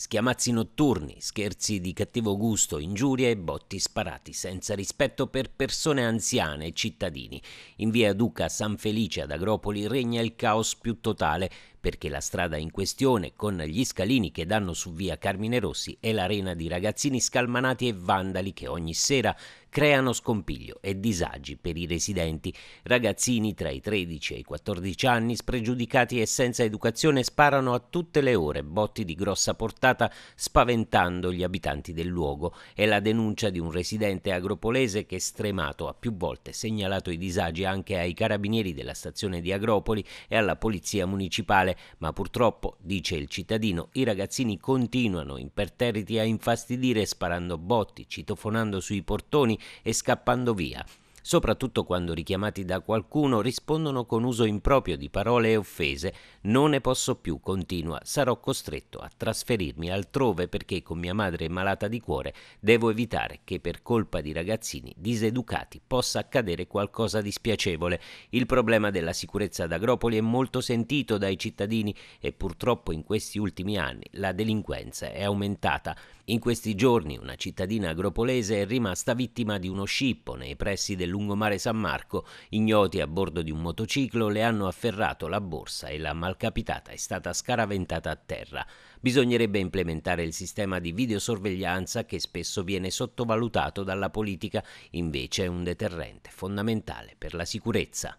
Schiamazzi notturni, scherzi di cattivo gusto, ingiurie e botti sparati senza rispetto per persone anziane e cittadini. In via Duca San Felice ad Agropoli regna il caos più totale, perché la strada in questione, con gli scalini che danno su via Carmine Rossi, è l'arena di ragazzini scalmanati e vandali che ogni sera creano scompiglio e disagi per i residenti. Ragazzini tra i 13 e i 14 anni, spregiudicati e senza educazione, sparano a tutte le ore botti di grossa portata, spaventando gli abitanti del luogo. È la denuncia di un residente agropolese che, stremato, ha più volte segnalato i disagi anche ai carabinieri della stazione di Agropoli e alla polizia municipale ma purtroppo, dice il cittadino, i ragazzini continuano imperterriti a infastidire sparando botti, citofonando sui portoni e scappando via soprattutto quando richiamati da qualcuno rispondono con uso improprio di parole e offese. Non ne posso più, continua, sarò costretto a trasferirmi altrove perché con mia madre malata di cuore devo evitare che per colpa di ragazzini diseducati possa accadere qualcosa di spiacevole. Il problema della sicurezza ad Agropoli è molto sentito dai cittadini e purtroppo in questi ultimi anni la delinquenza è aumentata. In questi giorni una cittadina agropolese è rimasta vittima di uno scippo nei pressi del del lungomare San Marco, ignoti a bordo di un motociclo, le hanno afferrato la borsa e la malcapitata è stata scaraventata a terra. Bisognerebbe implementare il sistema di videosorveglianza che spesso viene sottovalutato dalla politica, invece è un deterrente fondamentale per la sicurezza.